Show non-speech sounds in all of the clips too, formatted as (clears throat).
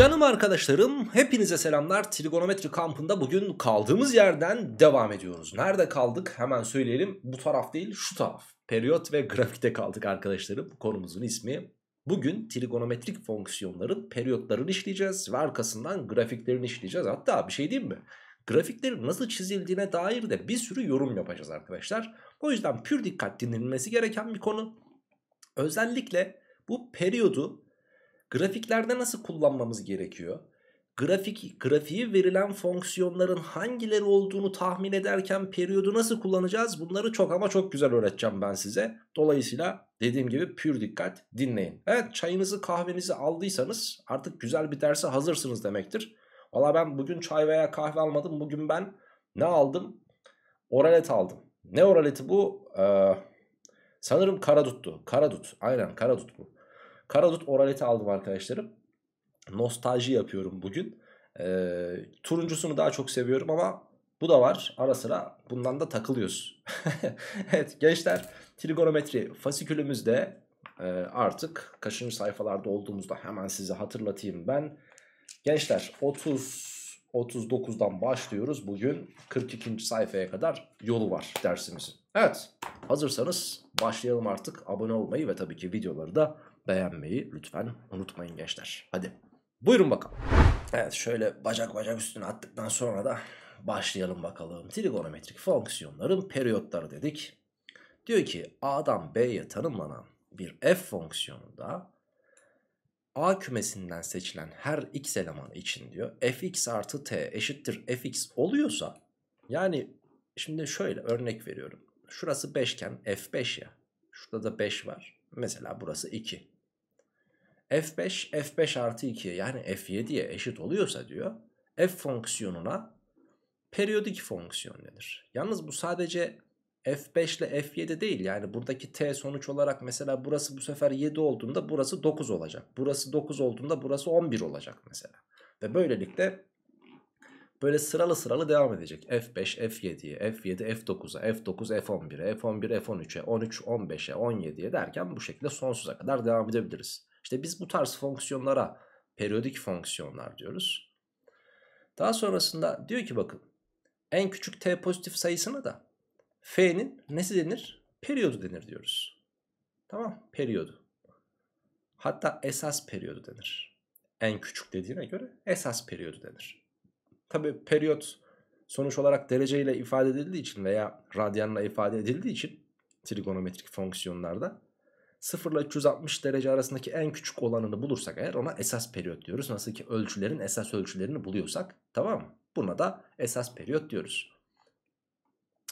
Canım arkadaşlarım hepinize selamlar trigonometri kampında bugün kaldığımız yerden devam ediyoruz. Nerede kaldık hemen söyleyelim bu taraf değil şu taraf. Periyot ve grafikte kaldık arkadaşlarım konumuzun ismi. Bugün trigonometrik fonksiyonların periyotlarını işleyeceğiz ve arkasından grafiklerini işleyeceğiz. Hatta bir şey diyeyim mi? Grafiklerin nasıl çizildiğine dair de bir sürü yorum yapacağız arkadaşlar. O yüzden pür dikkat dinlenilmesi gereken bir konu. Özellikle bu periyodu Grafiklerde nasıl kullanmamız gerekiyor? Grafik, grafiği verilen fonksiyonların hangileri olduğunu tahmin ederken periyodu nasıl kullanacağız? Bunları çok ama çok güzel öğreteceğim ben size. Dolayısıyla dediğim gibi pür dikkat dinleyin. Evet çayınızı kahvenizi aldıysanız artık güzel bir derse hazırsınız demektir. Valla ben bugün çay veya kahve almadım. Bugün ben ne aldım? Oralet aldım. Ne oraleti bu? Ee, sanırım karaduttu. Karadut. Aynen karadut bu. Karadut oraleti aldım arkadaşlarım. Nostalji yapıyorum bugün. Ee, turuncusunu daha çok seviyorum ama bu da var. Ara sıra bundan da takılıyoruz. (laughs) evet gençler trigonometri fasikülümüzde e, artık kaçıncı sayfalarda olduğumuzda hemen size hatırlatayım ben. Gençler 30 39'dan başlıyoruz. Bugün 42. sayfaya kadar yolu var dersimizin. Evet hazırsanız başlayalım artık. Abone olmayı ve tabii ki videoları da beğenmeyi lütfen unutmayın gençler. Hadi buyurun bakalım. Evet şöyle bacak bacak üstüne attıktan sonra da başlayalım bakalım. Trigonometrik fonksiyonların periyotları dedik. Diyor ki A'dan B'ye tanımlanan bir f fonksiyonunda A kümesinden seçilen her x elemanı için diyor fx artı t eşittir fx oluyorsa yani şimdi şöyle örnek veriyorum. Şurası 5 iken f5 ya. Şurada da 5 var. Mesela burası 2 f5 f5 artı 2 yani f7'ye eşit oluyorsa diyor f fonksiyonuna periyodik fonksiyon denir. Yalnız bu sadece f5 ile f7 değil yani buradaki t sonuç olarak mesela burası bu sefer 7 olduğunda burası 9 olacak. Burası 9 olduğunda burası 11 olacak mesela. Ve böylelikle böyle sıralı sıralı devam edecek. F5, F7'ye, F7, F9'a, F9, F11'e, F11, F13'e, 13, 15'e, 17'ye derken bu şekilde sonsuza kadar devam edebiliriz. İşte biz bu tarz fonksiyonlara periyodik fonksiyonlar diyoruz. Daha sonrasında diyor ki bakın en küçük t pozitif sayısına da f'nin nesi denir? Periyodu denir diyoruz. Tamam periyodu. Hatta esas periyodu denir. En küçük dediğine göre esas periyodu denir. Tabi periyot sonuç olarak dereceyle ifade edildiği için veya radyanla ifade edildiği için trigonometrik fonksiyonlarda 0 ile 360 derece arasındaki en küçük olanını bulursak eğer ona esas periyot diyoruz. Nasıl ki ölçülerin esas ölçülerini buluyorsak tamam mı? Buna da esas periyot diyoruz.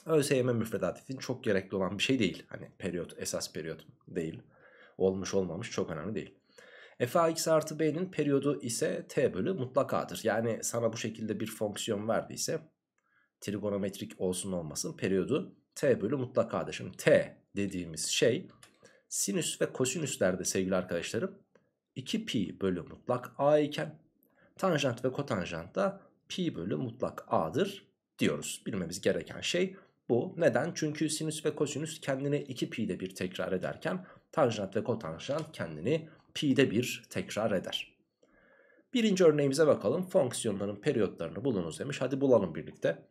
ÖSYM müfredatı için çok gerekli olan bir şey değil. Hani periyot esas periyot değil. Olmuş olmamış çok önemli değil. f ax artı b'nin periyodu ise t bölü mutlakadır. Yani sana bu şekilde bir fonksiyon verdiyse trigonometrik olsun olmasın periyodu t bölü mutlakadır. Şimdi t dediğimiz şey sinüs ve kosinüslerde sevgili arkadaşlarım 2pi bölü mutlak a iken tanjant ve kotanjant da pi bölü mutlak a'dır diyoruz. Bilmemiz gereken şey bu. Neden? Çünkü sinüs ve kosinüs kendini 2pi'de bir tekrar ederken tanjant ve kotanjant kendini pi'de bir tekrar eder. Birinci örneğimize bakalım. Fonksiyonların periyotlarını bulunuz demiş. Hadi bulalım birlikte.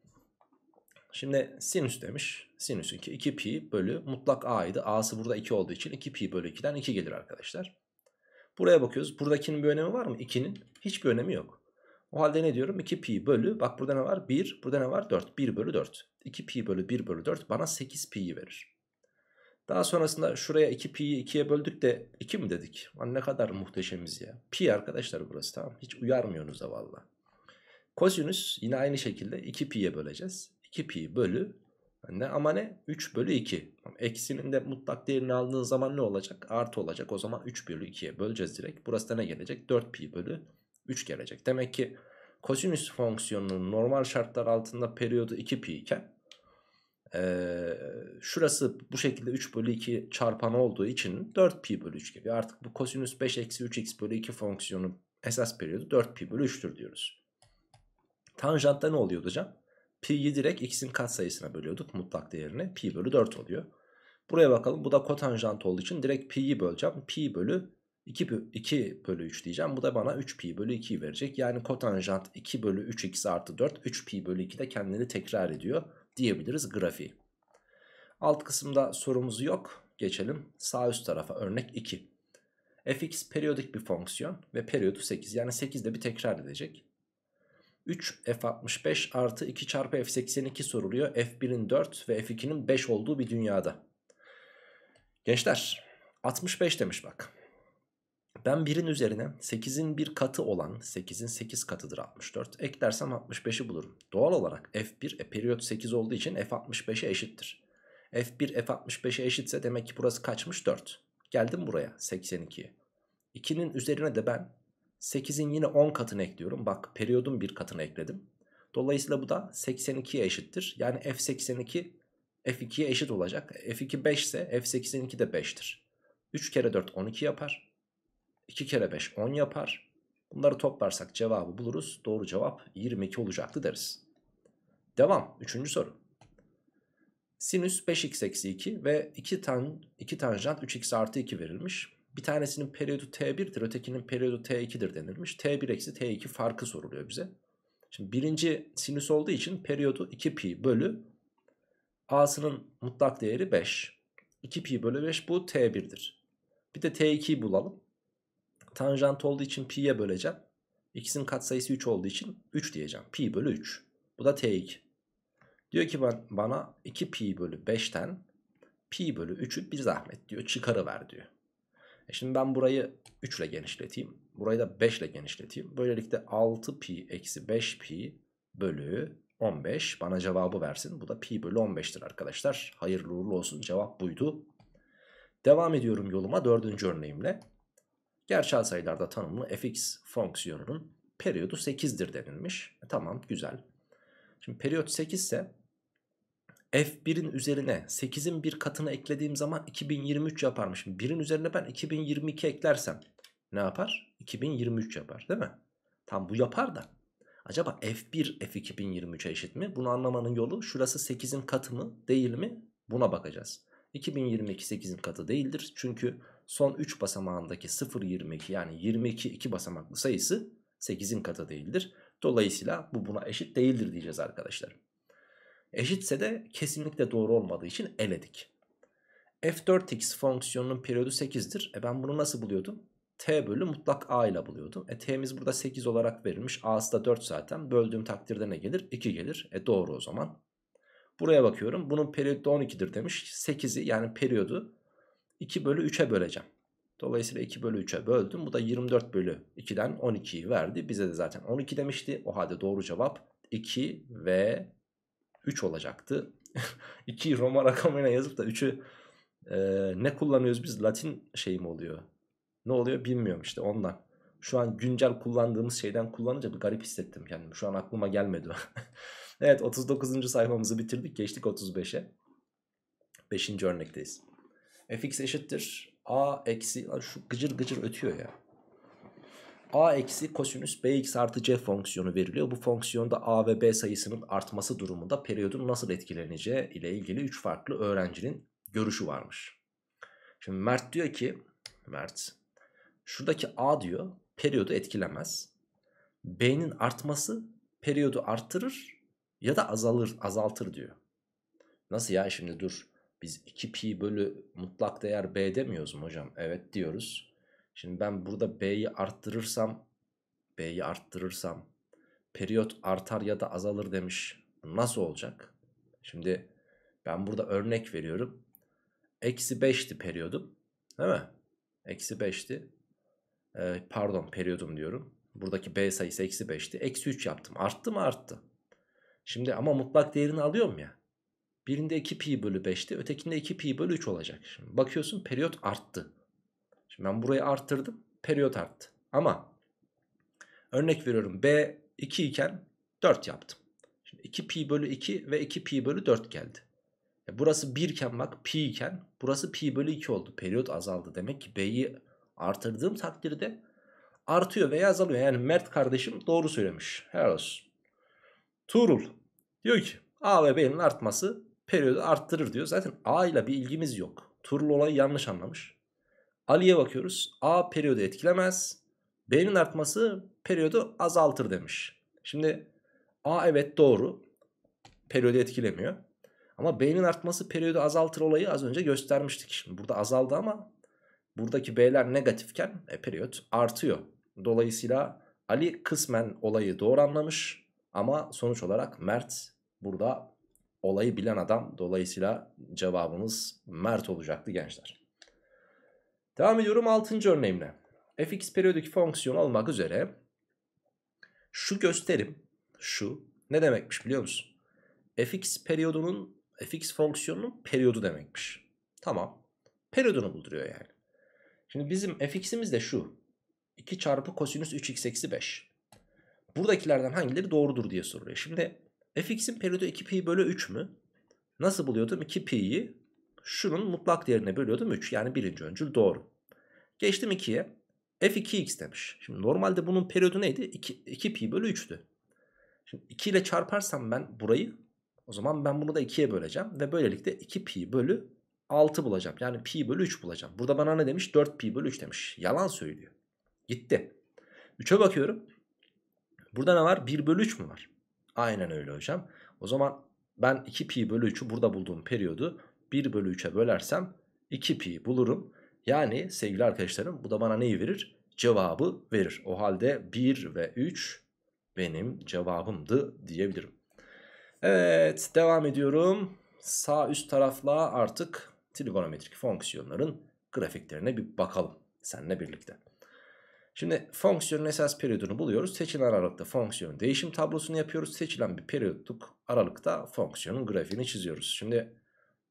Şimdi sinüs demiş. sinüsün ki 2 pi bölü mutlak a'ydı. A'sı burada 2 olduğu için 2 pi bölü 2'den 2 gelir arkadaşlar. Buraya bakıyoruz. Buradakinin bir önemi var mı? 2'nin hiçbir önemi yok. O halde ne diyorum? 2 pi bölü. Bak burada ne var? 1. Burada ne var? 4. 1 bölü 4. 2 pi bölü 1 bölü 4 bana 8 pi'yi verir. Daha sonrasında şuraya 2 pi'yi 2'ye böldük de 2 mi dedik? Lan ne kadar muhteşemiz ya. Pi arkadaşlar burası tamam. Hiç uyarmıyorsunuz da valla. Kosinüs yine aynı şekilde 2 pi'ye böleceğiz. 2 pi bölü ne ama ne 3 bölü 2. Eksinin de mutlak değerini aldığın zaman ne olacak? Artı olacak. O zaman 3 bölü 2'ye böleceğiz direkt. Burası da ne gelecek? 4 pi bölü 3 gelecek. Demek ki kosinüs fonksiyonunun normal şartlar altında periyodu 2 pi iken ee, şurası bu şekilde 3 bölü 2 çarpan olduğu için 4 pi bölü 3 gibi Artık bu kosinüs 5 eksi 3x bölü 2 fonksiyonun esas periyodu 4 pi bölü 3'tür diyoruz. Tanjantta ne oluyordu hocam? Pi'yi direkt x'in katsayısına bölüyorduk mutlak değerini. Pi bölü 4 oluyor. Buraya bakalım bu da kotanjant olduğu için direkt pi'yi böleceğim. Pi bölü 2, 2 bölü 3 diyeceğim. Bu da bana 3 pi bölü 2 verecek. Yani kotanjant 2 bölü 3x artı 4 3 pi bölü 2 de kendini tekrar ediyor diyebiliriz grafiği. Alt kısımda sorumuz yok. Geçelim sağ üst tarafa örnek 2. fx periyodik bir fonksiyon ve periyodu 8 yani 8 de bir tekrar edecek. 3 f65 artı 2 çarpı f82 soruluyor. f1'in 4 ve f2'nin 5 olduğu bir dünyada. Gençler 65 demiş bak. Ben 1'in üzerine 8'in bir katı olan 8'in 8 katıdır 64. Eklersem 65'i bulurum. Doğal olarak f1 e, periyot 8 olduğu için f65'e eşittir. f1 f65'e eşitse demek ki burası kaçmış 4. Geldim buraya 82'ye. 2'nin üzerine de ben 8'in yine 10 katını ekliyorum. Bak periyodun bir katını ekledim. Dolayısıyla bu da 82'ye eşittir. Yani F82 F2'ye eşit olacak. F2 5 ise F82 de 5'tir. 3 kere 4 12 yapar. 2 kere 5 10 yapar. Bunları toplarsak cevabı buluruz. Doğru cevap 22 olacaktı deriz. Devam. Üçüncü soru. Sinüs 5x eksi 2 ve 2, tan 2 tanjant 3x artı 2 verilmiş. Bir tanesinin periyodu T1'dir ötekinin periyodu T2'dir denilmiş. T1 eksi T2 farkı soruluyor bize. Şimdi birinci sinüs olduğu için periyodu 2pi bölü A'sının mutlak değeri 5. 2pi bölü 5 bu T1'dir. Bir de T2'yi bulalım. Tanjant olduğu için pi'ye böleceğim. X'in katsayısı 3 olduğu için 3 diyeceğim. Pi bölü 3. Bu da T2. Diyor ki ben, bana 2 pi bölü 5'ten pi bölü 3'ü bir zahmet diyor çıkarıver diyor. E şimdi ben burayı 3 ile genişleteyim. Burayı da 5 ile genişleteyim. Böylelikle 6 pi eksi 5 pi bölü 15 bana cevabı versin. Bu da pi bölü 15'tir arkadaşlar. Hayırlı uğurlu olsun cevap buydu. Devam ediyorum yoluma dördüncü örneğimle. Gerçel sayılarda tanımlı fx fonksiyonunun periyodu 8'dir denilmiş. E, tamam güzel. Şimdi periyot 8 ise F1'in üzerine 8'in bir katını eklediğim zaman 2023 yaparmış. 1'in üzerine ben 2022 eklersem ne yapar? 2023 yapar değil mi? Tam bu yapar da. Acaba F1 F2023'e eşit mi? Bunu anlamanın yolu şurası 8'in katı mı değil mi? Buna bakacağız. 2022 8'in katı değildir. Çünkü son 3 basamağındaki 0,22 yani 22 2 basamaklı sayısı 8'in katı değildir. Dolayısıyla bu buna eşit değildir diyeceğiz arkadaşlar. Eşitse de kesinlikle doğru olmadığı için eledik. F4x fonksiyonunun periyodu 8'dir. E ben bunu nasıl buluyordum? T bölü mutlak A ile buluyordum. E T'miz burada 8 olarak verilmiş. A'sı da 4 zaten. Böldüğüm takdirde ne gelir? 2 gelir. E doğru o zaman. Buraya bakıyorum. Bunun periyodu da 12'dir demiş. 8'i yani periyodu 2 bölü 3'e böleceğim. Dolayısıyla 2 bölü 3'e böldüm. Bu da 24 bölü 2'den 12'yi verdi. Bize de zaten 12 demişti. O halde doğru cevap 2 ve 3 olacaktı. 2'yi (laughs) Roma rakamına yazıp da 3'ü e, ne kullanıyoruz biz? Latin şey mi oluyor? Ne oluyor bilmiyorum işte ondan. Şu an güncel kullandığımız şeyden kullanınca bir garip hissettim kendimi. Şu an aklıma gelmedi. (laughs) evet 39. sayfamızı bitirdik. Geçtik 35'e. 5. örnekteyiz. fx eşittir a eksi şu gıcır gıcır ötüyor ya a eksi kosinüs bx artı c fonksiyonu veriliyor. Bu fonksiyonda a ve b sayısının artması durumunda periyodun nasıl etkileneceği ile ilgili 3 farklı öğrencinin görüşü varmış. Şimdi Mert diyor ki Mert şuradaki a diyor periyodu etkilemez. B'nin artması periyodu artırır ya da azalır azaltır diyor. Nasıl ya şimdi dur biz 2pi bölü mutlak değer b demiyoruz mu hocam? Evet diyoruz. Şimdi ben burada B'yi arttırırsam B'yi arttırırsam periyot artar ya da azalır demiş. Nasıl olacak? Şimdi ben burada örnek veriyorum. Eksi 5'ti periyodum. Değil mi? Eksi 5'ti. Ee, pardon periyodum diyorum. Buradaki B sayısı eksi 5'ti. Eksi 3 yaptım. Arttı mı arttı. Şimdi ama mutlak değerini alıyorum ya. Birinde 2 pi bölü 5'ti. Ötekinde 2 pi bölü 3 olacak. Şimdi bakıyorsun periyot arttı. Şimdi ben burayı arttırdım. Periyot arttı. Ama örnek veriyorum B 2 iken 4 yaptım. Şimdi 2 pi bölü 2 ve 2 pi bölü 4 geldi. E burası 1 iken bak pi iken burası pi bölü 2 oldu. Periyot azaldı. Demek ki B'yi artırdığım takdirde artıyor veya azalıyor. Yani Mert kardeşim doğru söylemiş. Helal olsun. Tuğrul diyor ki A ve B'nin artması periyodu arttırır diyor. Zaten A ile bir ilgimiz yok. Tuğrul olayı yanlış anlamış. Ali'ye bakıyoruz. A periyodu etkilemez. B'nin artması periyodu azaltır demiş. Şimdi A evet doğru. Periyodu etkilemiyor. Ama B'nin artması periyodu azaltır olayı az önce göstermiştik. Şimdi burada azaldı ama buradaki B'ler negatifken e, periyot artıyor. Dolayısıyla Ali kısmen olayı doğru anlamış ama sonuç olarak Mert burada olayı bilen adam. Dolayısıyla cevabımız Mert olacaktı gençler. Devam ediyorum 6. örneğimle. fx periyodik fonksiyon olmak üzere şu gösterim şu ne demekmiş biliyor musun? fx periyodunun fx fonksiyonunun periyodu demekmiş. Tamam. Periyodunu bulduruyor yani. Şimdi bizim fx'imiz de şu. 2 çarpı kosinüs 3x eksi 5. Buradakilerden hangileri doğrudur diye soruluyor. Şimdi fx'in periyodu 2pi bölü 3 mü? Nasıl buluyordum? 2pi'yi Şunun mutlak değerine bölüyordum 3. Yani birinci öncül doğru. Geçtim 2'ye. F2x demiş. Şimdi normalde bunun periyodu neydi? 2, 2 pi bölü 3'tü. Şimdi 2 ile çarparsam ben burayı o zaman ben bunu da 2'ye böleceğim. Ve böylelikle 2 pi bölü 6 bulacağım. Yani pi bölü 3 bulacağım. Burada bana ne demiş? 4 pi bölü 3 demiş. Yalan söylüyor. Gitti. 3'e bakıyorum. Burada ne var? 1 bölü 3 mü var? Aynen öyle hocam. O zaman ben 2 pi bölü 3'ü burada bulduğum periyodu 1 bölü 3'e bölersem 2 pi bulurum. Yani sevgili arkadaşlarım bu da bana neyi verir? Cevabı verir. O halde 1 ve 3 benim cevabımdı diyebilirim. Evet devam ediyorum. Sağ üst tarafla artık trigonometrik fonksiyonların grafiklerine bir bakalım seninle birlikte. Şimdi fonksiyonun esas periyodunu buluyoruz. Seçilen aralıkta fonksiyonun değişim tablosunu yapıyoruz. Seçilen bir periyotluk aralıkta fonksiyonun grafiğini çiziyoruz. Şimdi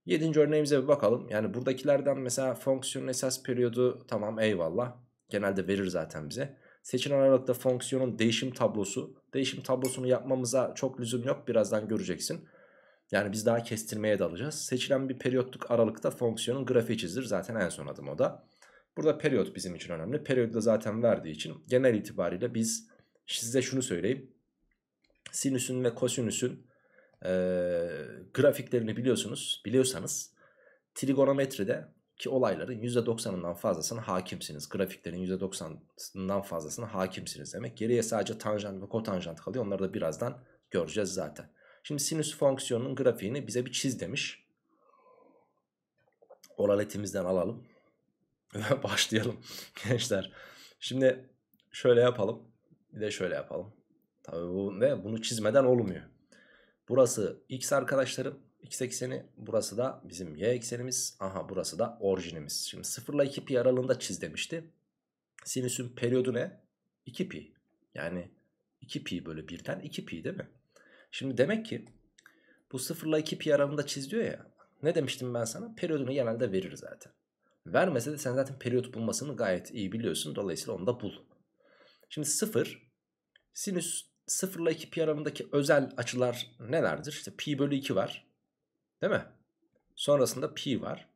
Yedinci örneğimize bir bakalım. Yani buradakilerden mesela fonksiyonun esas periyodu tamam eyvallah. Genelde verir zaten bize. Seçilen aralıkta fonksiyonun değişim tablosu. Değişim tablosunu yapmamıza çok lüzum yok. Birazdan göreceksin. Yani biz daha kestirmeye dalacağız. Seçilen bir periyotluk aralıkta fonksiyonun grafiği çizilir. Zaten en son adım o da. Burada periyot bizim için önemli. Periyodu da zaten verdiği için genel itibariyle biz size şunu söyleyeyim. Sinüsün ve kosinüsün e, grafiklerini biliyorsunuz, biliyorsanız trigonometride ki olayların %90'ından fazlasına hakimsiniz. Grafiklerin %90'ından fazlasına hakimsiniz demek. Geriye sadece tanjant ve kotanjant kalıyor. Onları da birazdan göreceğiz zaten. Şimdi sinüs fonksiyonunun grafiğini bize bir çiz demiş. Olaletimizden alalım. Ve (laughs) başlayalım (laughs) gençler. Şimdi şöyle yapalım. Bir de şöyle yapalım. Tabii bu ve Bunu çizmeden olmuyor. Burası x arkadaşlarım. x ekseni. Burası da bizim y eksenimiz. Aha burası da orijinimiz. Şimdi 0 ile 2 pi aralığında çiz demişti. Sinüsün periyodu ne? 2 pi. Yani 2 pi bölü 1'den 2 pi değil mi? Şimdi demek ki bu 0 ile 2 pi aralığında çiz diyor ya. Ne demiştim ben sana? Periyodunu genelde verir zaten. Vermese de sen zaten periyot bulmasını gayet iyi biliyorsun. Dolayısıyla onu da bul. Şimdi 0 sinüs 0 ile 2 pi aralığındaki özel açılar nelerdir? İşte pi bölü 2 var. Değil mi? Sonrasında pi var.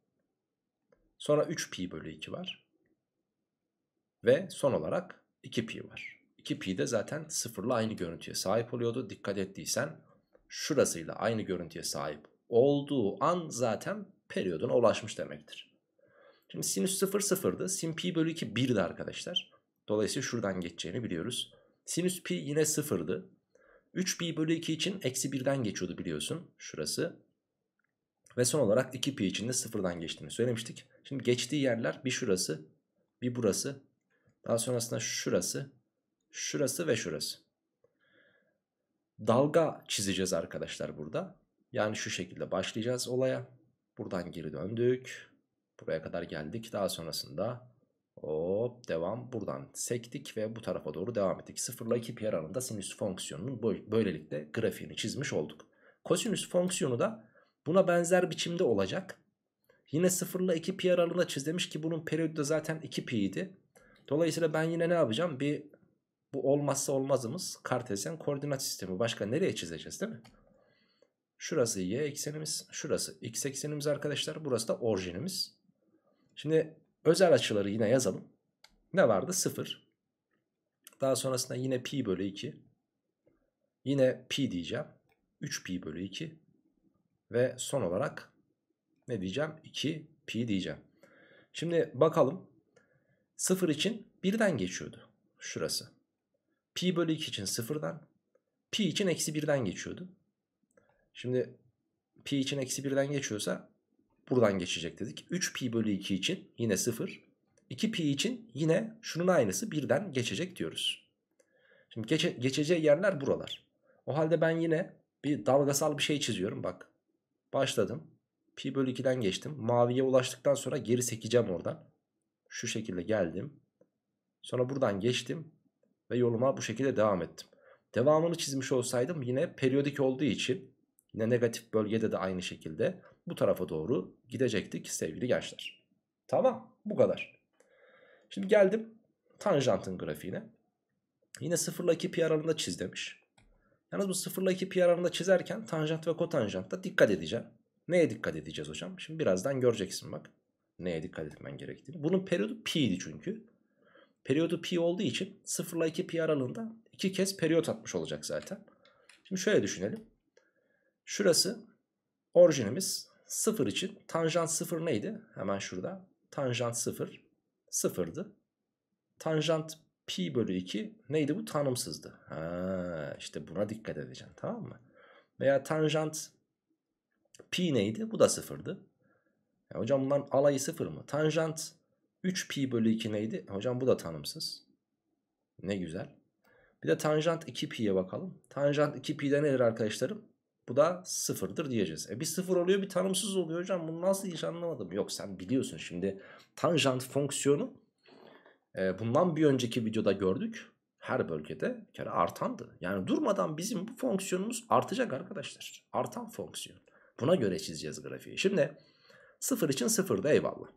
Sonra 3 pi bölü 2 var. Ve son olarak 2 pi var. 2 pi de zaten sıfırla aynı görüntüye sahip oluyordu. Dikkat ettiysen şurasıyla aynı görüntüye sahip olduğu an zaten periyoduna ulaşmış demektir. Şimdi sinüs 0 sıfırdı. Sin pi bölü 2 1'di arkadaşlar. Dolayısıyla şuradan geçeceğini biliyoruz. Sinüs pi yine sıfırdı. 3 pi bölü 2 için eksi 1'den geçiyordu biliyorsun şurası. Ve son olarak 2 pi için de sıfırdan geçtiğini söylemiştik. Şimdi geçtiği yerler bir şurası, bir burası. Daha sonrasında şurası, şurası ve şurası. Dalga çizeceğiz arkadaşlar burada. Yani şu şekilde başlayacağız olaya. Buradan geri döndük. Buraya kadar geldik. Daha sonrasında Hop devam buradan sektik ve bu tarafa doğru devam ettik. 0 ile 2 pi aralığında sinüs fonksiyonunun böylelikle grafiğini çizmiş olduk. Kosinüs fonksiyonu da buna benzer biçimde olacak. Yine 0 ile 2 pi aralığında çiz demiş ki bunun periyodu da zaten 2 pi idi. Dolayısıyla ben yine ne yapacağım? Bir bu olmazsa olmazımız kartezyen koordinat sistemi. Başka nereye çizeceğiz değil mi? Şurası y eksenimiz, şurası x eksenimiz arkadaşlar. Burası da orijinimiz. Şimdi Özel açıları yine yazalım. Ne vardı? 0. Daha sonrasında yine pi bölü 2. Yine pi diyeceğim. 3 pi bölü 2. Ve son olarak ne diyeceğim? 2 pi diyeceğim. Şimdi bakalım. 0 için 1'den geçiyordu. Şurası. Pi bölü 2 için 0'dan. Pi için eksi 1'den geçiyordu. Şimdi pi için eksi 1'den geçiyorsa buradan geçecek dedik. 3pi bölü 2 için yine 0. 2pi için yine şunun aynısı birden geçecek diyoruz. Şimdi geçe, geçeceği yerler buralar. O halde ben yine bir dalgasal bir şey çiziyorum bak. Başladım. Pi bölü 2'den geçtim. Maviye ulaştıktan sonra geri sekeceğim oradan. Şu şekilde geldim. Sonra buradan geçtim. Ve yoluma bu şekilde devam ettim. Devamını çizmiş olsaydım yine periyodik olduğu için yine negatif bölgede de aynı şekilde bu tarafa doğru gidecektik sevgili gençler. Tamam bu kadar. Şimdi geldim tanjantın grafiğine. Yine 0 ile 2 pi aralığında çiz demiş. Yalnız bu 0 ile 2 pi aralığında çizerken tanjant ve kotanjantta dikkat edeceğim. Neye dikkat edeceğiz hocam? Şimdi birazdan göreceksin bak. Neye dikkat etmen gerektiğini. Bunun periyodu pi'ydi çünkü. Periyodu pi olduğu için 0 ile 2 pi aralığında iki kez periyot atmış olacak zaten. Şimdi şöyle düşünelim. Şurası orijinimiz 0 için tanjant 0 neydi? Hemen şurada. Tanjant 0 sıfırdı. Tanjant pi bölü 2 neydi bu? Tanımsızdı. Ha, işte buna dikkat edeceğim tamam mı? Veya tanjant pi neydi? Bu da sıfırdı. Ya hocam bunların alayı 0 mı? Tanjant 3 pi bölü 2 neydi? Hocam bu da tanımsız. Ne güzel. Bir de tanjant 2 pi'ye bakalım. Tanjant 2 pi'de nedir arkadaşlarım? Bu da sıfırdır diyeceğiz. E bir sıfır oluyor bir tanımsız oluyor hocam. Bunu nasıl hiç anlamadım. Yok sen biliyorsun şimdi tanjant fonksiyonu e, bundan bir önceki videoda gördük. Her bölgede bir kere artandı. Yani durmadan bizim bu fonksiyonumuz artacak arkadaşlar. Artan fonksiyon. Buna göre çizeceğiz grafiği. Şimdi sıfır için sıfırda eyvallah.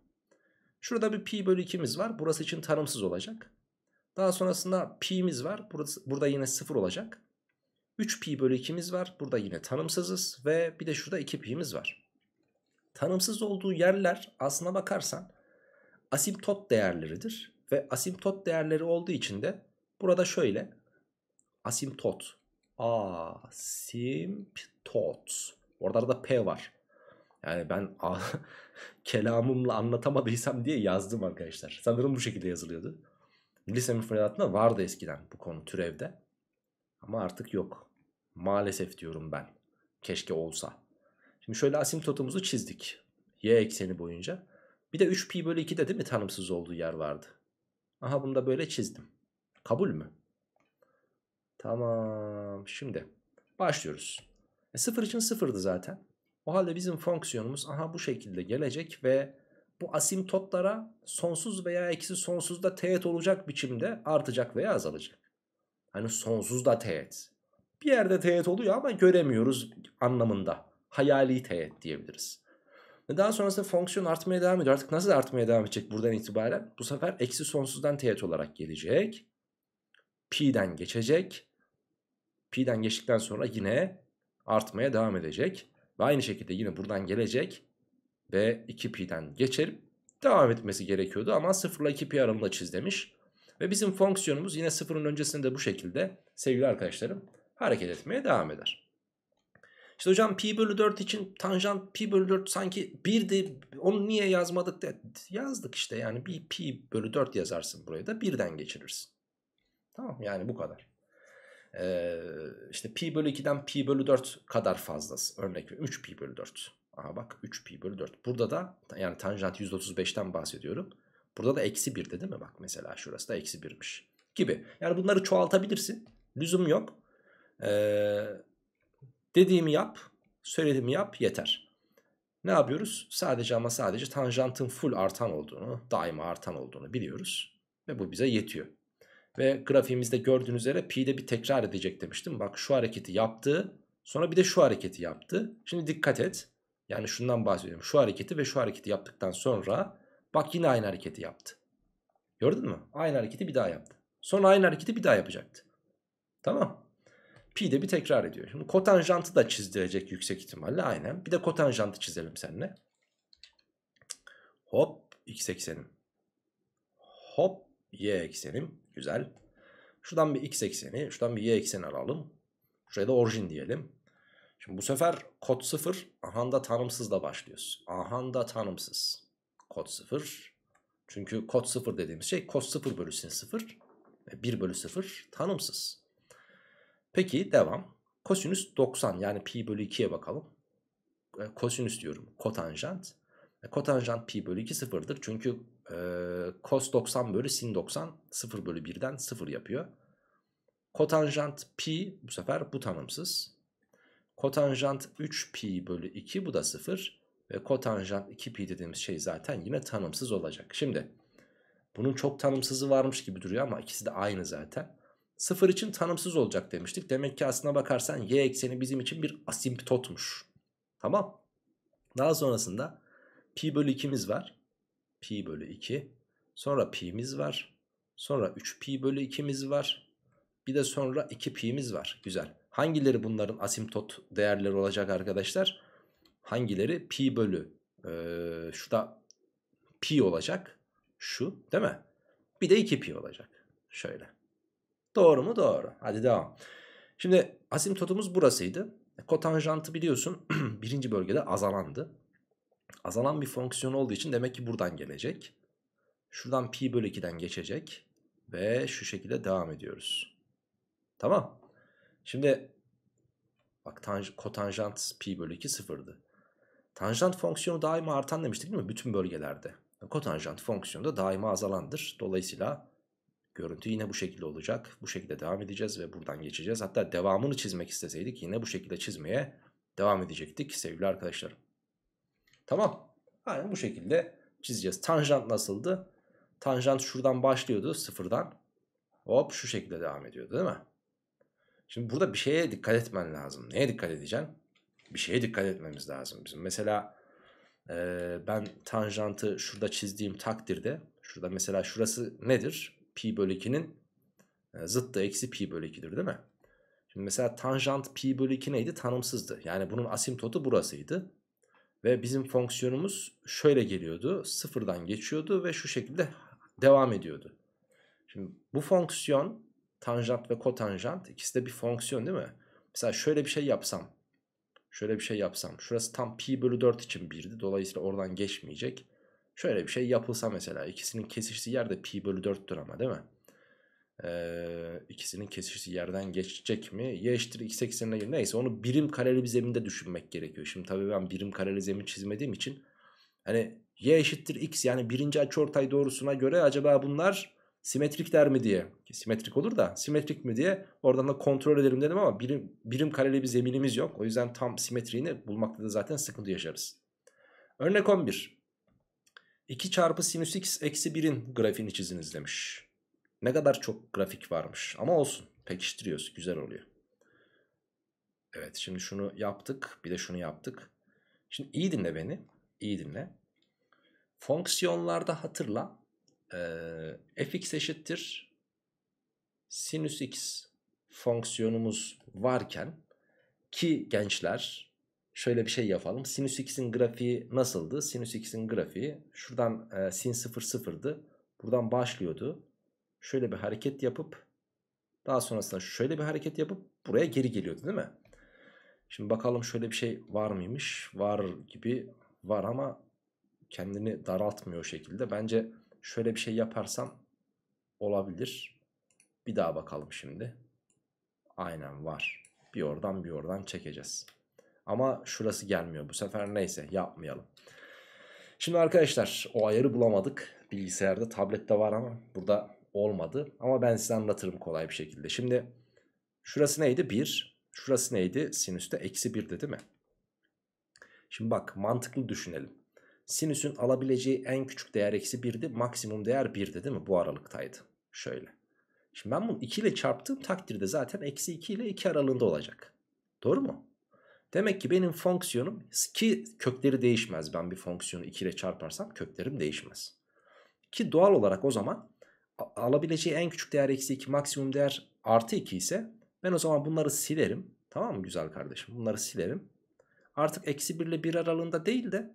Şurada bir pi bölü 2'miz var. Burası için tanımsız olacak. Daha sonrasında pi'miz var. Burası, burada yine sıfır olacak. 3 pi bölü 2'miz var. Burada yine tanımsızız ve bir de şurada 2 pi'miz var. Tanımsız olduğu yerler aslına bakarsan asimptot değerleridir. Ve asimptot değerleri olduğu için de burada şöyle asimptot asimptot orada da p var. Yani ben (laughs) kelamımla anlatamadıysam diye yazdım arkadaşlar. Sanırım bu şekilde yazılıyordu. Lise müfredatında vardı eskiden bu konu türevde. Ama artık yok. Maalesef diyorum ben. Keşke olsa. Şimdi şöyle asimtotumuzu çizdik. Y ekseni boyunca. Bir de 3pi bölü 2 de değil mi tanımsız olduğu yer vardı. Aha bunu da böyle çizdim. Kabul mü? Tamam. Şimdi başlıyoruz. E, sıfır için sıfırdı zaten. O halde bizim fonksiyonumuz aha bu şekilde gelecek ve bu asimtotlara sonsuz veya eksi sonsuzda teğet olacak biçimde artacak veya azalacak. Hani sonsuz da teğet. Bir yerde teğet oluyor ama göremiyoruz anlamında. Hayali teğet diyebiliriz. Ve daha sonrasında fonksiyon artmaya devam ediyor. Artık nasıl artmaya devam edecek buradan itibaren? Bu sefer eksi sonsuzdan teğet olarak gelecek. Pi'den geçecek. Pi'den geçtikten sonra yine artmaya devam edecek. Ve aynı şekilde yine buradan gelecek. Ve 2pi'den geçerip devam etmesi gerekiyordu. Ama 0 ile 2pi aralığında çiz demiş. Ve bizim fonksiyonumuz yine sıfırın öncesinde bu şekilde sevgili arkadaşlarım hareket etmeye devam eder. İşte hocam pi bölü 4 için tanjant pi bölü 4 sanki 1'di onu niye yazmadık de yazdık işte yani bir pi bölü 4 yazarsın buraya da birden geçirirsin. Tamam yani bu kadar. Ee, işte pi bölü 2'den pi bölü 4 kadar fazlası örnek 3 pi bölü 4. Aha bak 3 pi bölü 4. Burada da yani tanjant 135'ten bahsediyorum. Burada da eksi 1'de değil mi? Bak mesela şurası da eksi 1'miş gibi. Yani bunları çoğaltabilirsin. Lüzum yok. Ee, dediğimi yap, söylediğimi yap yeter. Ne yapıyoruz? Sadece ama sadece tanjantın full artan olduğunu, daima artan olduğunu biliyoruz. Ve bu bize yetiyor. Ve grafiğimizde gördüğünüz üzere pi'de bir tekrar edecek demiştim. Bak şu hareketi yaptı. Sonra bir de şu hareketi yaptı. Şimdi dikkat et. Yani şundan bahsediyorum. Şu hareketi ve şu hareketi yaptıktan sonra Bak yine aynı hareketi yaptı. Gördün mü? Aynı hareketi bir daha yaptı. Sonra aynı hareketi bir daha yapacaktı. Tamam. Pi de bir tekrar ediyor. Şimdi kotanjantı da çizdirecek yüksek ihtimalle aynen. Bir de kotanjantı çizelim seninle. Hop x eksenim. Hop y eksenim. Güzel. Şuradan bir x ekseni, şuradan bir y ekseni alalım. Şuraya da orijin diyelim. Şimdi bu sefer kod 0 ahanda tanımsızla başlıyoruz. Ahanda tanımsız. Kod 0. Çünkü kod 0 dediğimiz şey kod 0 bölü sin 0. ve 1 bölü 0 tanımsız. Peki devam. Kosinüs 90 yani pi bölü 2'ye bakalım. E, kosinüs diyorum. Kotanjant. E, kotanjant pi bölü 2 sıfırdır. Çünkü e, cos 90 bölü sin 90 0 bölü 1'den 0 yapıyor. Kotanjant pi bu sefer bu tanımsız. Kotanjant 3 pi bölü 2 bu da 0 e, kotanjant 2pi dediğimiz şey zaten yine tanımsız olacak. Şimdi bunun çok tanımsızı varmış gibi duruyor ama ikisi de aynı zaten. Sıfır için tanımsız olacak demiştik. Demek ki aslına bakarsan y ekseni bizim için bir asimptotmuş. Tamam. Daha sonrasında pi bölü 2'miz var. Pi bölü 2. Sonra pi'miz var. Sonra 3pi bölü 2'miz var. Bir de sonra 2pi'miz var. Güzel. Hangileri bunların asimptot değerleri olacak arkadaşlar? Hangileri? Pi bölü. Ee, şu da pi olacak. Şu değil mi? Bir de 2 pi olacak. Şöyle. Doğru mu? Doğru. Hadi devam. Şimdi asimtotumuz burasıydı. E, kotanjantı biliyorsun (clears throat) birinci bölgede azalandı. Azalan bir fonksiyon olduğu için demek ki buradan gelecek. Şuradan pi bölü 2'den geçecek. Ve şu şekilde devam ediyoruz. Tamam. Şimdi bak kotanjant pi bölü 2 sıfırdı. Tanjant fonksiyonu daima artan demiştik değil mi? Bütün bölgelerde. Kotanjant fonksiyonu da daima azalandır. Dolayısıyla görüntü yine bu şekilde olacak. Bu şekilde devam edeceğiz ve buradan geçeceğiz. Hatta devamını çizmek isteseydik yine bu şekilde çizmeye devam edecektik sevgili arkadaşlarım. Tamam. Aynen bu şekilde çizeceğiz. Tanjant nasıldı? Tanjant şuradan başlıyordu sıfırdan. Hop şu şekilde devam ediyordu değil mi? Şimdi burada bir şeye dikkat etmen lazım. Neye dikkat edeceksin? bir şeye dikkat etmemiz lazım bizim. Mesela e, ben tanjantı şurada çizdiğim takdirde şurada mesela şurası nedir? Pi bölü 2'nin e, zıttı eksi pi bölü 2'dir değil mi? Şimdi mesela tanjant pi bölü 2 neydi? Tanımsızdı. Yani bunun asimtotu burasıydı. Ve bizim fonksiyonumuz şöyle geliyordu. Sıfırdan geçiyordu ve şu şekilde devam ediyordu. Şimdi bu fonksiyon tanjant ve kotanjant ikisi de bir fonksiyon değil mi? Mesela şöyle bir şey yapsam Şöyle bir şey yapsam. Şurası tam pi bölü 4 için 1'di. Dolayısıyla oradan geçmeyecek. Şöyle bir şey yapılsa mesela. ikisinin kesiştiği yerde pi bölü 4'tür ama değil mi? Ee, ikisinin kesiştiği yerden geçecek mi? Y eşittir x eksenine göre. Neyse onu birim kareli bir zeminde düşünmek gerekiyor. Şimdi tabii ben birim kareli zemin çizmediğim için. Hani y eşittir x yani birinci açıortay doğrusuna göre acaba bunlar Simetrik der mi diye. Ki simetrik olur da simetrik mi diye oradan da kontrol edelim dedim ama birim, birim kareli bir zeminimiz yok. O yüzden tam simetriğini bulmakta da zaten sıkıntı yaşarız. Örnek 11. 2 çarpı sinüs x eksi 1'in grafiğini çiziniz demiş. Ne kadar çok grafik varmış ama olsun pekiştiriyoruz güzel oluyor. Evet şimdi şunu yaptık bir de şunu yaptık. Şimdi iyi dinle beni iyi dinle. Fonksiyonlarda hatırla e, fx eşittir sinüs x fonksiyonumuz varken ki gençler şöyle bir şey yapalım. Sinüs x'in grafiği nasıldı? Sinüs x'in grafiği şuradan e, sin 0 sıfırdı. Buradan başlıyordu. Şöyle bir hareket yapıp daha sonrasında şöyle bir hareket yapıp buraya geri geliyordu değil mi? Şimdi bakalım şöyle bir şey var mıymış? Var gibi var ama kendini daraltmıyor o şekilde. Bence Şöyle bir şey yaparsam olabilir. Bir daha bakalım şimdi. Aynen var. Bir oradan bir oradan çekeceğiz. Ama şurası gelmiyor. Bu sefer neyse yapmayalım. Şimdi arkadaşlar o ayarı bulamadık. Bilgisayarda tablette var ama burada olmadı. Ama ben size anlatırım kolay bir şekilde. Şimdi şurası neydi? 1. Şurası neydi? Sinüste eksi 1'di değil mi? Şimdi bak mantıklı düşünelim. Sinüsün alabileceği en küçük değer eksi 1'di. Maksimum değer 1'di değil mi? Bu aralıktaydı. Şöyle. Şimdi ben bunu 2 ile çarptığım takdirde zaten eksi 2 ile 2 aralığında olacak. Doğru mu? Demek ki benim fonksiyonum ki kökleri değişmez. Ben bir fonksiyonu 2 ile çarparsam köklerim değişmez. Ki doğal olarak o zaman alabileceği en küçük değer eksi 2 maksimum değer artı 2 ise ben o zaman bunları silerim. Tamam mı güzel kardeşim? Bunları silerim. Artık eksi 1 ile 1 aralığında değil de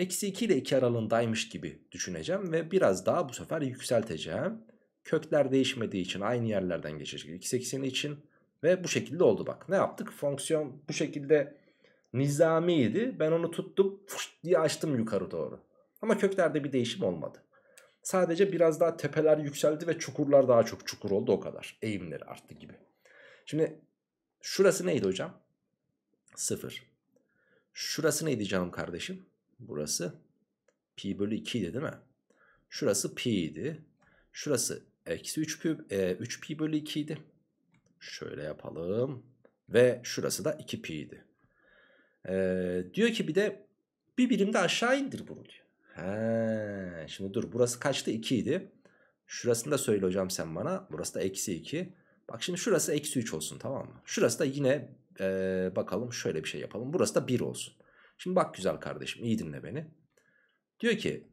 Eksi 2 ile 2 aralığındaymış gibi düşüneceğim ve biraz daha bu sefer yükselteceğim. Kökler değişmediği için aynı yerlerden geçecek x ekseni için ve bu şekilde oldu bak. Ne yaptık? Fonksiyon bu şekilde nizamiydi. Ben onu tuttum fışt diye açtım yukarı doğru. Ama köklerde bir değişim olmadı. Sadece biraz daha tepeler yükseldi ve çukurlar daha çok çukur oldu o kadar. Eğimleri arttı gibi. Şimdi şurası neydi hocam? Sıfır. Şurası neydi canım kardeşim? Burası pi bölü 2 idi değil mi? Şurası pi idi. Şurası eksi 3 pi, e, 3 pi bölü 2 idi. Şöyle yapalım. Ve şurası da 2 pi idi. E, diyor ki bir de bir birimde aşağı indir bunu diyor. He, şimdi dur burası kaçtı 2 idi. Şurasını da söyle hocam sen bana. Burası da eksi 2. Bak şimdi şurası eksi 3 olsun tamam mı? Şurası da yine e, bakalım şöyle bir şey yapalım. Burası da 1 olsun. Şimdi bak güzel kardeşim iyi dinle beni. Diyor ki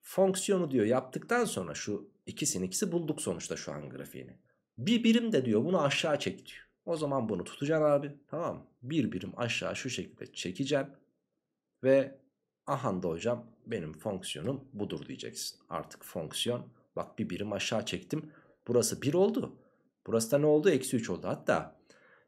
fonksiyonu diyor yaptıktan sonra şu ikisini ikisi bulduk sonuçta şu an grafiğini. Bir birim de diyor bunu aşağı çek diyor. O zaman bunu tutacaksın abi tamam mı? Bir birim aşağı şu şekilde çekeceksin. Ve ahanda hocam benim fonksiyonum budur diyeceksin. Artık fonksiyon bak bir birim aşağı çektim. Burası 1 oldu. Burası da ne oldu? Eksi 3 oldu. Hatta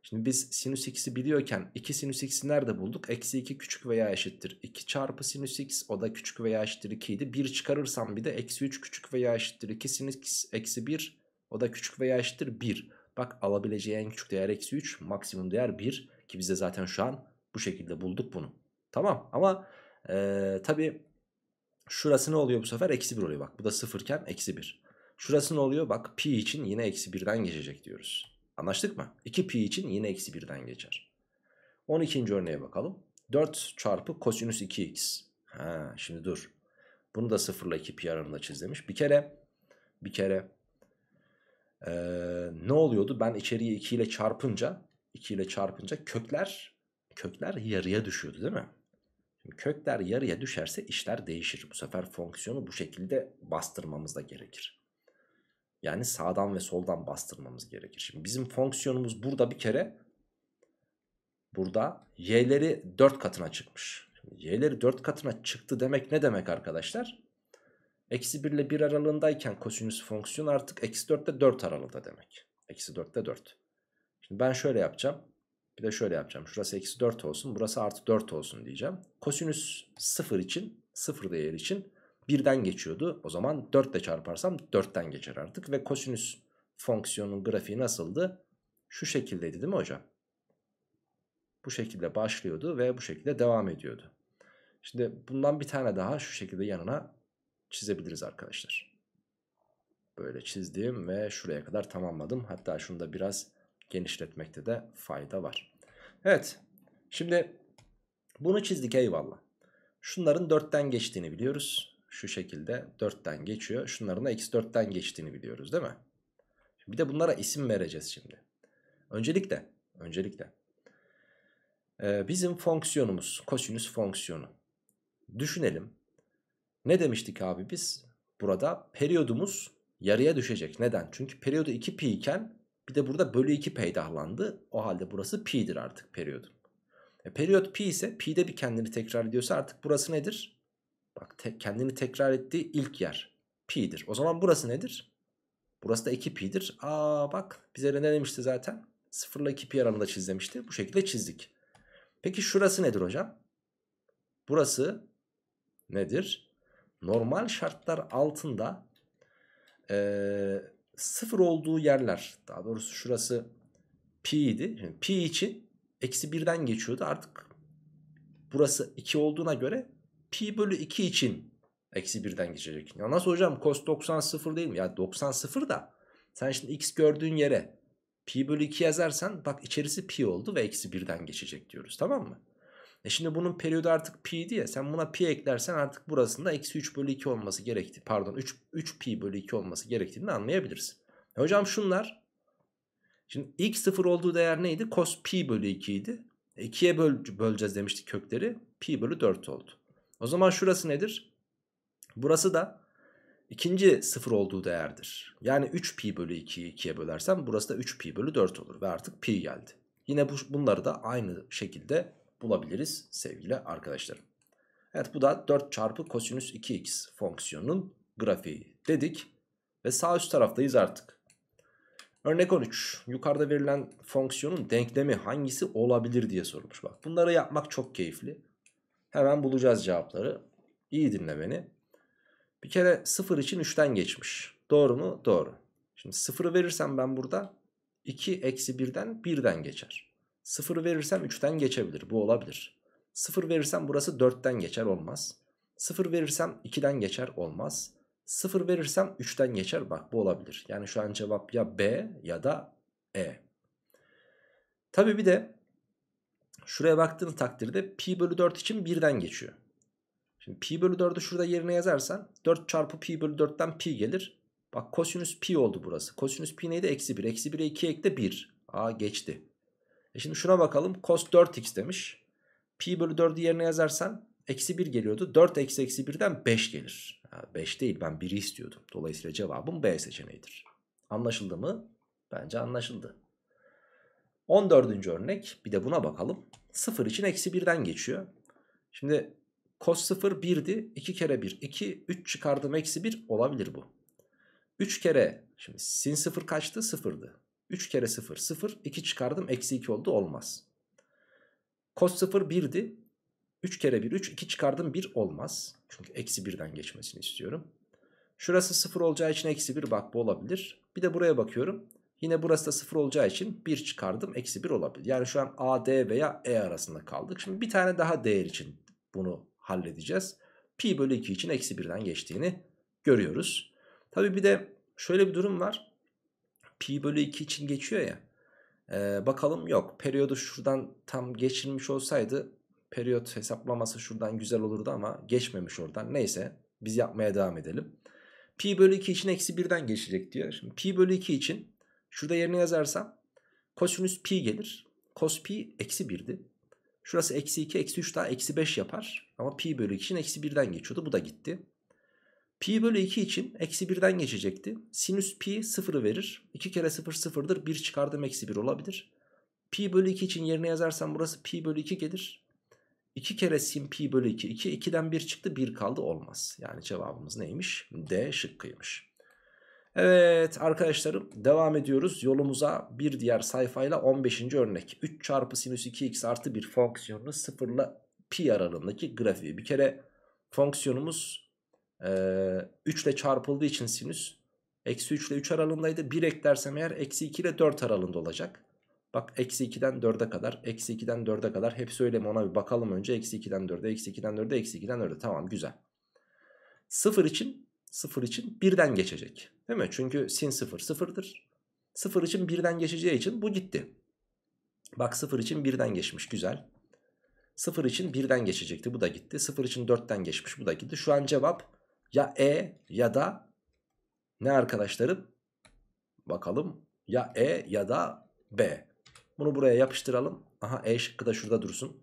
Şimdi biz sinüs x'i biliyorken 2 sinüs x'i nerede bulduk? Eksi 2 küçük veya eşittir. 2 çarpı sinüs x o da küçük veya eşittir 2 idi. 1 çıkarırsam bir de eksi 3 küçük veya eşittir 2 sinüs x eksi 1 o da küçük veya eşittir 1. Bak alabileceği en küçük değer eksi 3 maksimum değer 1 ki biz de zaten şu an bu şekilde bulduk bunu. Tamam ama ee, tabi şurası ne oluyor bu sefer? Eksi 1 oluyor bak bu da sıfırken eksi 1. Şurası ne oluyor? Bak pi için yine eksi 1'den geçecek diyoruz. Anlaştık mı? 2pi için yine eksi 1'den geçer. 12. örneğe bakalım. 4 çarpı kosinüs 2x. Ha, şimdi dur. Bunu da 0 ile 2 pi aralığında çiz demiş. Bir kere bir kere ee, ne oluyordu? Ben içeriye 2 ile çarpınca 2 ile çarpınca kökler kökler yarıya düşüyordu değil mi? Şimdi kökler yarıya düşerse işler değişir. Bu sefer fonksiyonu bu şekilde bastırmamız da gerekir. Yani sağdan ve soldan bastırmamız gerekir. Şimdi bizim fonksiyonumuz burada bir kere burada y'leri 4 katına çıkmış. y'leri 4 katına çıktı demek ne demek arkadaşlar? Eksi 1 ile 1 aralığındayken kosinüs fonksiyon artık eksi 4 ile 4 aralığında demek. Eksi 4 ile 4. Şimdi ben şöyle yapacağım. Bir de şöyle yapacağım. Şurası eksi 4 olsun. Burası artı 4 olsun diyeceğim. Kosinüs 0 için 0 değer için 1'den geçiyordu. O zaman 4 ile çarparsam 4'ten geçer artık. Ve kosinüs fonksiyonun grafiği nasıldı? Şu şekildeydi değil mi hocam? Bu şekilde başlıyordu ve bu şekilde devam ediyordu. Şimdi bundan bir tane daha şu şekilde yanına çizebiliriz arkadaşlar. Böyle çizdim ve şuraya kadar tamamladım. Hatta şunu da biraz genişletmekte de fayda var. Evet. Şimdi bunu çizdik eyvallah. Şunların 4'ten geçtiğini biliyoruz. Şu şekilde 4'ten geçiyor. Şunların da eksi 4'ten geçtiğini biliyoruz değil mi? Bir de bunlara isim vereceğiz şimdi. Öncelikle, öncelikle ee, bizim fonksiyonumuz, kosinüs fonksiyonu. Düşünelim. Ne demiştik abi biz? Burada periyodumuz yarıya düşecek. Neden? Çünkü periyodu 2pi iken bir de burada bölü 2 peydahlandı. O halde burası pi'dir artık periyodun. E, periyot pi ise pi'de bir kendini tekrar ediyorsa artık burası nedir? Bak te kendini tekrar ettiği ilk yer pi'dir. O zaman burası nedir? Burası da 2pi'dir. Aa bak bize ne demişti zaten? 0 ile 2pi aralığında çiz demişti. Bu şekilde çizdik. Peki şurası nedir hocam? Burası nedir? Normal şartlar altında e, sıfır olduğu yerler. Daha doğrusu şurası pi idi. Şimdi pi için eksi birden geçiyordu. Artık burası 2 olduğuna göre pi bölü 2 için eksi 1'den geçecek. Ya nasıl hocam cos 90 sıfır değil mi? Ya 90 sıfır da sen şimdi x gördüğün yere pi bölü 2 yazarsan bak içerisi pi oldu ve eksi 1'den geçecek diyoruz tamam mı? E şimdi bunun periyodu artık pi'di diye. sen buna pi eklersen artık burasında eksi 3 bölü 2 olması gerekti. Pardon 3, 3 pi bölü 2 olması gerektiğini anlayabilirsin. E hocam şunlar şimdi x sıfır olduğu değer neydi? Cos pi bölü 2 idi. 2'ye e böl böleceğiz demiştik kökleri. Pi bölü 4 oldu. O zaman şurası nedir? Burası da ikinci sıfır olduğu değerdir. Yani 3pi bölü 2'yi 2'ye bölersem burası da 3pi bölü 4 olur ve artık pi geldi. Yine bu, bunları da aynı şekilde bulabiliriz sevgili arkadaşlarım. Evet bu da 4 çarpı kosinüs 2x fonksiyonunun grafiği dedik. Ve sağ üst taraftayız artık. Örnek 13. Yukarıda verilen fonksiyonun denklemi hangisi olabilir diye sorulmuş. Bak bunları yapmak çok keyifli. Hemen bulacağız cevapları. İyi dinle beni. Bir kere 0 için 3'ten geçmiş. Doğru mu? Doğru. Şimdi 0'ı verirsem ben burada 2 eksi 1'den 1'den geçer. 0 verirsem 3'ten geçebilir. Bu olabilir. 0 verirsem burası 4'ten geçer olmaz. 0 verirsem 2'den geçer olmaz. 0 verirsem 3'ten geçer bak bu olabilir. Yani şu an cevap ya B ya da E. Tabi bir de şuraya baktığınız takdirde pi bölü 4 için 1'den geçiyor. Şimdi pi bölü 4'ü şurada yerine yazarsan 4 çarpı pi bölü 4'ten pi gelir. Bak kosinüs pi oldu burası. Kosinüs pi neydi? Eksi 1. Eksi 1'e 2 ekle 1. Aa geçti. E şimdi şuna bakalım. Cos 4x demiş. Pi bölü 4'ü yerine yazarsan eksi 1 geliyordu. 4 eksi eksi 1'den 5 gelir. Ha, 5 değil ben 1'i istiyordum. Dolayısıyla cevabım B seçeneğidir. Anlaşıldı mı? Bence anlaşıldı. 14. örnek bir de buna bakalım. 0 için eksi 1'den geçiyor. Şimdi cos 0 1'di. 2 kere 1 2. 3 çıkardım eksi 1 olabilir bu. 3 kere şimdi sin 0 kaçtı? 0'dı. 3 kere 0 0. 2 çıkardım eksi 2 oldu olmaz. Cos 0 1'di. 3 kere 1 3. 2 çıkardım 1 olmaz. Çünkü eksi 1'den geçmesini istiyorum. Şurası 0 olacağı için eksi 1 bak bu olabilir. Bir de buraya bakıyorum. Yine burası da 0 olacağı için 1 çıkardım. Eksi 1 olabilir. Yani şu an A, D veya E arasında kaldık. Şimdi bir tane daha değer için bunu halledeceğiz. Pi bölü 2 için eksi 1'den geçtiğini görüyoruz. Tabi bir de şöyle bir durum var. Pi bölü 2 için geçiyor ya. Ee, bakalım yok. Periyodu şuradan tam geçirmiş olsaydı periyot hesaplaması şuradan güzel olurdu ama geçmemiş oradan. Neyse biz yapmaya devam edelim. Pi bölü 2 için eksi 1'den geçecek diyor. Şimdi pi bölü 2 için Şurada yerine yazarsam kosinüs pi gelir. Kos pi eksi 1'di. Şurası eksi 2, eksi 3 daha eksi 5 yapar. Ama pi bölü 2 için eksi 1'den geçiyordu. Bu da gitti. Pi bölü 2 için eksi 1'den geçecekti. Sinüs pi 0'ı verir. 2 kere 0 sıfırdır. 1 çıkardım eksi 1 olabilir. Pi bölü 2 için yerine yazarsam burası pi bölü 2 gelir. 2 kere sin pi bölü 2. 2 2'den 1 çıktı 1 kaldı olmaz. Yani cevabımız neymiş? D şıkkıymış. Evet arkadaşlarım devam ediyoruz yolumuza bir diğer sayfayla 15. örnek. 3 çarpı sinüs 2x artı bir fonksiyonunu sıfırla pi aralığındaki grafiği. Bir kere fonksiyonumuz e, 3 ile çarpıldığı için sinüs eksi 3 ile 3 aralığındaydı. 1 eklersem eğer eksi 2 ile 4 aralığında olacak. Bak eksi 2'den 4'e kadar eksi 2'den 4'e kadar hepsi öyle mi ona bir bakalım önce. Eksi 2'den 4'e eksi 2'den 4'e eksi 2'den 4'e tamam güzel. 0 için 0 için 1'den geçecek. Değil mi? Çünkü sin 0 0'dır. 0 için 1'den geçeceği için bu gitti. Bak 0 için 1'den geçmiş güzel. 0 için 1'den geçecekti bu da gitti. 0 için 4'ten geçmiş bu da gitti. Şu an cevap ya E ya da ne arkadaşlarım? Bakalım ya E ya da B. Bunu buraya yapıştıralım. Aha E şıkkı da şurada dursun.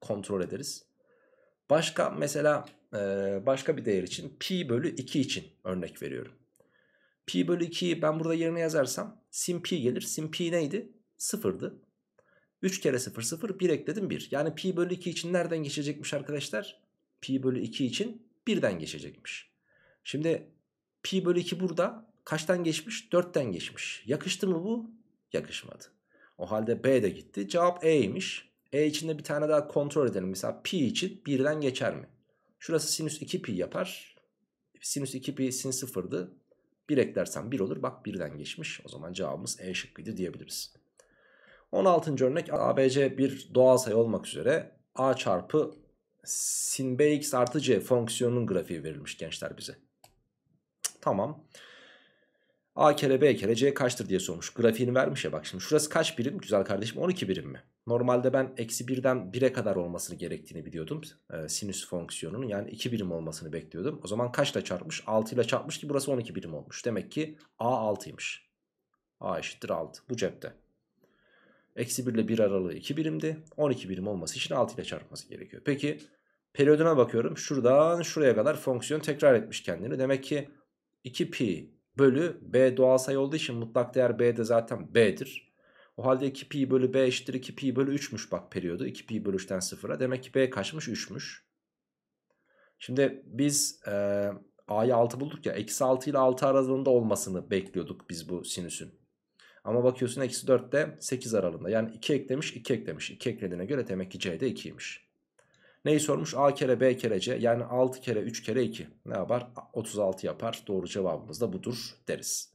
Kontrol ederiz. Başka mesela e, başka bir değer için pi bölü 2 için örnek veriyorum. Pi bölü 2'yi ben burada yerine yazarsam sin pi gelir. Sin pi neydi? Sıfırdı. 3 kere 0 0 1 ekledim 1. Yani pi bölü 2 için nereden geçecekmiş arkadaşlar? Pi bölü 2 için 1'den geçecekmiş. Şimdi pi bölü 2 burada kaçtan geçmiş? 4'ten geçmiş. Yakıştı mı bu? Yakışmadı. O halde B de gitti. Cevap E'ymiş. E içinde bir tane daha kontrol edelim. Mesela pi için 1'den geçer mi? Şurası sinüs 2 pi yapar. Sinüs 2 pi sin sıfırdı. Bir eklersen bir olur. Bak birden geçmiş. O zaman cevabımız E şıkkıydı diyebiliriz. 16. örnek ABC bir doğal sayı olmak üzere A çarpı sin bx artı c fonksiyonunun grafiği verilmiş gençler bize. Tamam. A kere B kere C kaçtır diye sormuş. Grafiğini vermiş ya bak şimdi şurası kaç birim güzel kardeşim 12 birim mi? Normalde ben eksi 1'den 1'e kadar olmasını gerektiğini biliyordum. E, sinüs fonksiyonunun yani 2 birim olmasını bekliyordum. O zaman kaçla çarpmış? 6 ile çarpmış ki burası 12 birim olmuş. Demek ki A 6'ymış. A eşittir 6 bu cepte. Eksi 1 ile 1 aralığı 2 birimdi. 12 birim olması için 6 ile çarpması gerekiyor. Peki periyoduna bakıyorum. Şuradan şuraya kadar fonksiyon tekrar etmiş kendini. Demek ki 2pi bölü b doğal sayı olduğu için mutlak değer b de zaten b'dir. O halde 2pi bölü b eşittir 2pi bölü 3'müş bak periyodu. 2pi bölü 3'ten 0'a. Demek ki b kaçmış? 3'müş. Şimdi biz e, a'yı 6 bulduk ya. Eksi 6 ile 6 aralığında olmasını bekliyorduk biz bu sinüsün. Ama bakıyorsun eksi 4 de 8 aralığında. Yani 2 eklemiş 2 eklemiş. 2 eklediğine göre demek ki c de 2'ymiş. Neyi sormuş? A kere B kere C yani 6 kere 3 kere 2 ne yapar? 36 yapar. Doğru cevabımız da budur deriz.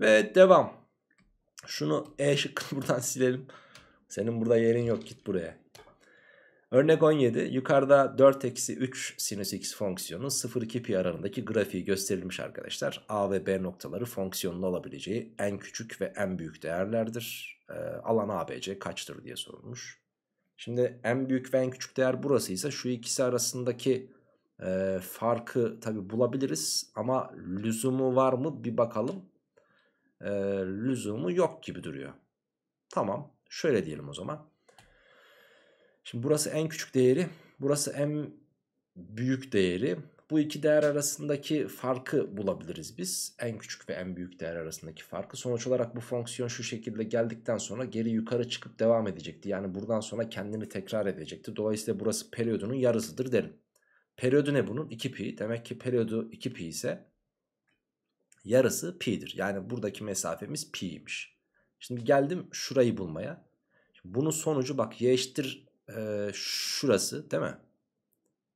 Ve devam. Şunu E şıkkını (laughs) buradan silelim. Senin burada yerin yok git buraya. Örnek 17. Yukarıda 4 eksi 3 sinüs x fonksiyonu 0-2 pi aralığındaki grafiği gösterilmiş arkadaşlar. A ve B noktaları fonksiyonun olabileceği en küçük ve en büyük değerlerdir. Ee, alan ABC kaçtır diye sorulmuş. Şimdi en büyük ve en küçük değer burasıysa şu ikisi arasındaki e, farkı tabi bulabiliriz. Ama lüzumu var mı bir bakalım. E, lüzumu yok gibi duruyor. Tamam şöyle diyelim o zaman. Şimdi burası en küçük değeri burası en büyük değeri bu iki değer arasındaki farkı bulabiliriz biz. En küçük ve en büyük değer arasındaki farkı. Sonuç olarak bu fonksiyon şu şekilde geldikten sonra geri yukarı çıkıp devam edecekti. Yani buradan sonra kendini tekrar edecekti. Dolayısıyla burası periyodunun yarısıdır derim. Periyodu ne bunun? 2 pi. Demek ki periyodu 2 pi ise yarısı pi'dir. Yani buradaki mesafemiz pi'ymiş. Şimdi geldim şurayı bulmaya. Şimdi bunun sonucu bak y eşittir e, şurası değil mi?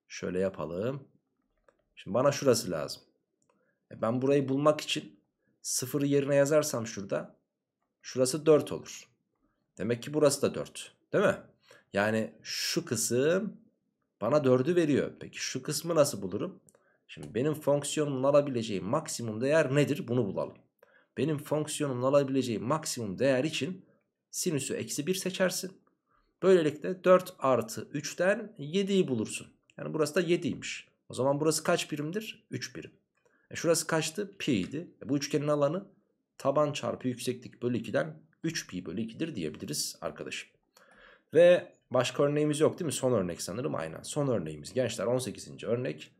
Şöyle yapalım. Şimdi bana şurası lazım. E ben burayı bulmak için sıfırı yerine yazarsam şurada şurası 4 olur. Demek ki burası da 4 değil mi? Yani şu kısım bana 4'ü veriyor. Peki şu kısmı nasıl bulurum? Şimdi benim fonksiyonumun alabileceği maksimum değer nedir? Bunu bulalım. Benim fonksiyonumun alabileceği maksimum değer için sinüsü eksi 1 seçersin. Böylelikle 4 artı 3'ten 7'yi bulursun. Yani burası da 7'ymiş. O zaman burası kaç birimdir? 3 birim. E şurası kaçtı? Pi idi. E bu üçgenin alanı taban çarpı yükseklik bölü 2'den 3 pi bölü 2'dir diyebiliriz arkadaşım. Ve başka örneğimiz yok değil mi? Son örnek sanırım aynen. Son örneğimiz gençler 18. örnek.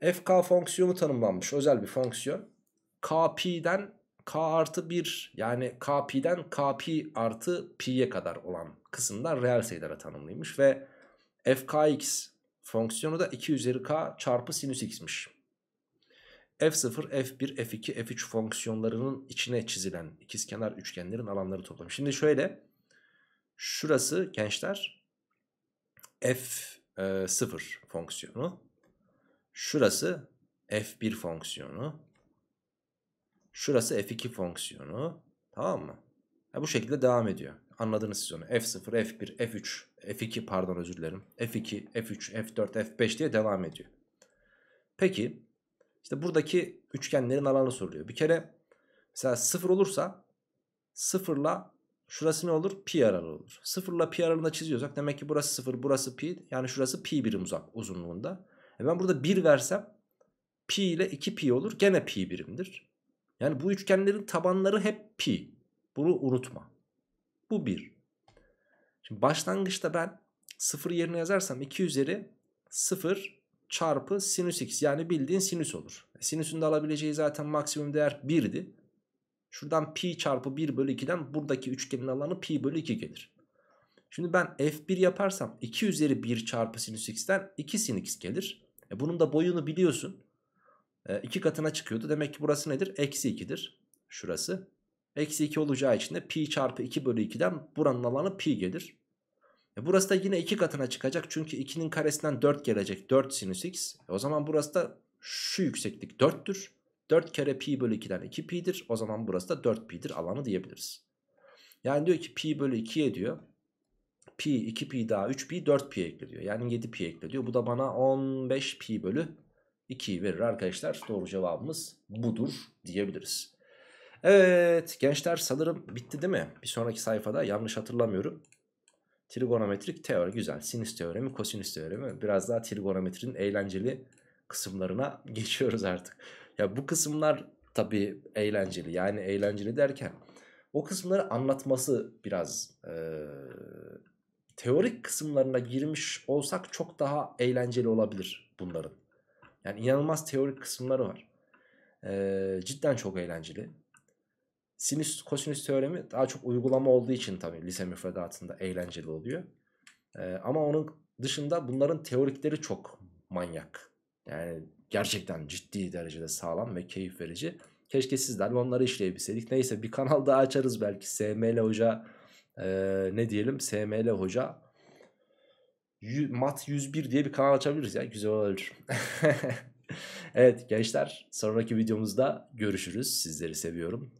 fk fonksiyonu tanımlanmış özel bir fonksiyon. kp'den k artı 1 yani kp'den kp artı pi'ye kadar olan kısımdan reel sayılara tanımlıymış ve fkx Fonksiyonu da 2 üzeri k çarpı sinüs x'miş. F0, F1, F2, F3 fonksiyonlarının içine çizilen ikizkenar üçgenlerin alanları toplam. Şimdi şöyle şurası gençler F0 fonksiyonu. Şurası F1 fonksiyonu. Şurası F2 fonksiyonu. Tamam mı? Ya bu şekilde devam ediyor. Anladınız siz onu. F0, F1, F3, F2 pardon özür dilerim. F2, F3, F4, F5 diye devam ediyor. Peki işte buradaki üçgenlerin alanı soruluyor. Bir kere mesela 0 olursa 0 ile şurası ne olur? Pi aralığı olur. 0 ile pi aralığında çiziyorsak demek ki burası 0 burası pi yani şurası pi birim uzak uzunluğunda. E ben burada 1 versem pi ile 2 pi olur gene pi birimdir. Yani bu üçgenlerin tabanları hep pi. Bunu unutma. Bu 1. Şimdi başlangıçta ben 0 yerine yazarsam 2 üzeri 0 çarpı sinüs x yani bildiğin sinüs olur. E, sinüsün de alabileceği zaten maksimum değer 1'di. Şuradan pi çarpı 1 bölü 2'den buradaki üçgenin alanı pi bölü 2 gelir. Şimdi ben f1 yaparsam 2 üzeri 1 çarpı sinüs x'ten 2 sin x gelir. E bunun da boyunu biliyorsun. 2 e, katına çıkıyordu. Demek ki burası nedir? Eksi 2'dir. Şurası. Eksi 2 olacağı için de pi çarpı 2 bölü 2'den buranın alanı pi gelir. E burası da yine 2 katına çıkacak. Çünkü 2'nin karesinden 4 gelecek. 4 sinüs x. E o zaman burası da şu yükseklik 4'tür. 4 kere pi bölü 2'den 2 pi'dir. O zaman burası da 4 pi'dir alanı diyebiliriz. Yani diyor ki pi bölü 2'ye diyor. Pi 2 pi daha 3 pi 4 pi ekle diyor. Yani 7 pi ekle diyor. Bu da bana 15 pi bölü 2'yi verir arkadaşlar. Doğru cevabımız budur diyebiliriz. Evet gençler sanırım bitti değil mi? Bir sonraki sayfada yanlış hatırlamıyorum. Trigonometrik teori güzel. Sinüs teoremi, kosinüs teoremi. Biraz daha trigonometrinin eğlenceli kısımlarına (laughs) geçiyoruz artık. Ya bu kısımlar tabii eğlenceli. Yani eğlenceli derken o kısımları anlatması biraz e, teorik kısımlarına girmiş olsak çok daha eğlenceli olabilir bunların. Yani inanılmaz teorik kısımları var. E, cidden çok eğlenceli sinüs kosinüs teoremi daha çok uygulama olduğu için tabii lise müfredatında eğlenceli oluyor. Ee, ama onun dışında bunların teorikleri çok manyak. Yani gerçekten ciddi derecede sağlam ve keyif verici. Keşke sizler onları işleyebilseydik. Neyse bir kanal daha açarız belki. SML Hoca e, ne diyelim? SML Hoca Mat 101 diye bir kanal açabiliriz ya. Güzel olur. (laughs) evet gençler sonraki videomuzda görüşürüz. Sizleri seviyorum